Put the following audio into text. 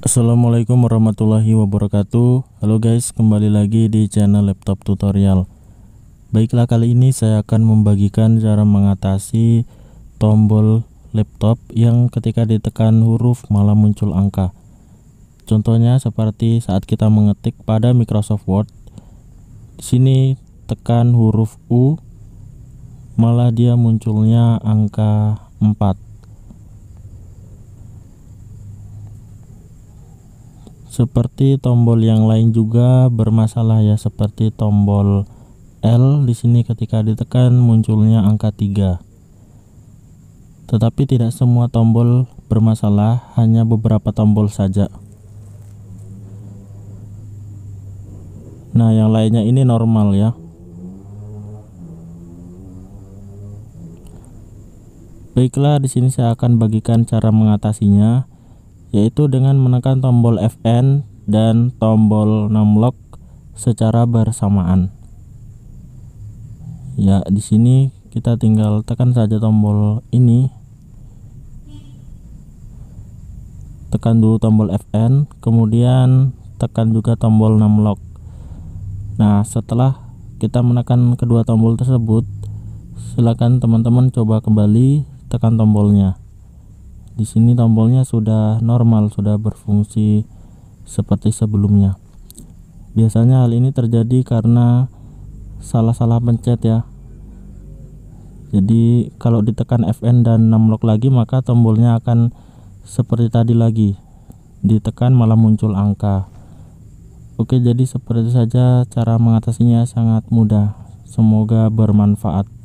Assalamualaikum warahmatullahi wabarakatuh Halo guys kembali lagi di channel laptop tutorial Baiklah kali ini saya akan membagikan cara mengatasi tombol laptop yang ketika ditekan huruf malah muncul angka Contohnya seperti saat kita mengetik pada Microsoft Word Di sini tekan huruf U malah dia munculnya angka 4 seperti tombol yang lain juga bermasalah ya seperti tombol L di sini ketika ditekan munculnya angka 3 tetapi tidak semua tombol bermasalah hanya beberapa tombol saja nah yang lainnya ini normal ya baiklah di sini saya akan bagikan cara mengatasinya yaitu dengan menekan tombol Fn dan tombol numlock secara bersamaan. Ya, di sini kita tinggal tekan saja tombol ini. Tekan dulu tombol Fn, kemudian tekan juga tombol numlock. Nah, setelah kita menekan kedua tombol tersebut, silakan teman-teman coba kembali tekan tombolnya di sini tombolnya sudah normal sudah berfungsi seperti sebelumnya biasanya hal ini terjadi karena salah-salah pencet ya jadi kalau ditekan FN dan 6 lock lagi maka tombolnya akan seperti tadi lagi ditekan malah muncul angka oke jadi seperti saja cara mengatasinya sangat mudah semoga bermanfaat